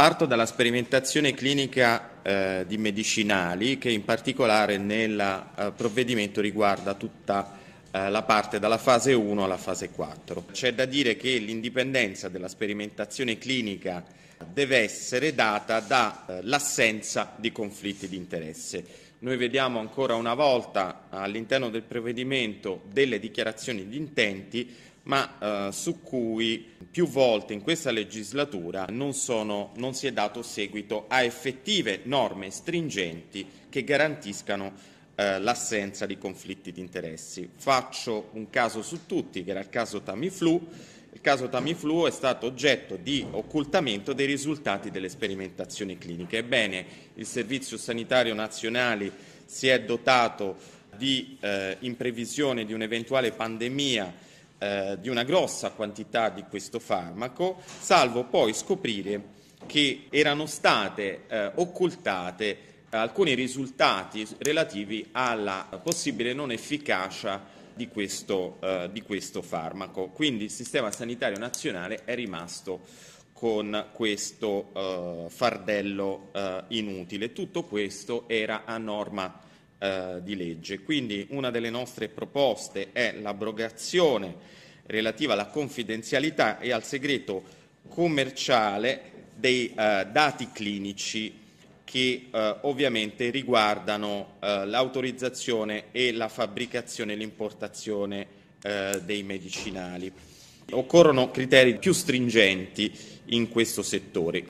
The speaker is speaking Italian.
Parto dalla sperimentazione clinica eh, di medicinali che in particolare nel eh, provvedimento riguarda tutta eh, la parte dalla fase 1 alla fase 4. C'è da dire che l'indipendenza della sperimentazione clinica deve essere data dall'assenza eh, di conflitti di interesse. Noi vediamo ancora una volta eh, all'interno del provvedimento delle dichiarazioni di intenti, ma eh, su cui più volte in questa legislatura non, sono, non si è dato seguito a effettive norme stringenti che garantiscano eh, l'assenza di conflitti di interessi. Faccio un caso su tutti, che era il caso Tamiflu, il caso Tamiflu è stato oggetto di occultamento dei risultati delle sperimentazioni cliniche. Ebbene, il Servizio Sanitario Nazionale si è dotato di, eh, in previsione di un'eventuale pandemia eh, di una grossa quantità di questo farmaco, salvo poi scoprire che erano state eh, occultate alcuni risultati relativi alla possibile non efficacia di questo, eh, di questo farmaco. Quindi il sistema sanitario nazionale è rimasto con questo eh, fardello eh, inutile. Tutto questo era a norma eh, di legge. Quindi una delle nostre proposte è l'abrogazione relativa alla confidenzialità e al segreto commerciale dei eh, dati clinici che eh, ovviamente riguardano eh, l'autorizzazione e la fabbricazione e l'importazione eh, dei medicinali. Occorrono criteri più stringenti in questo settore.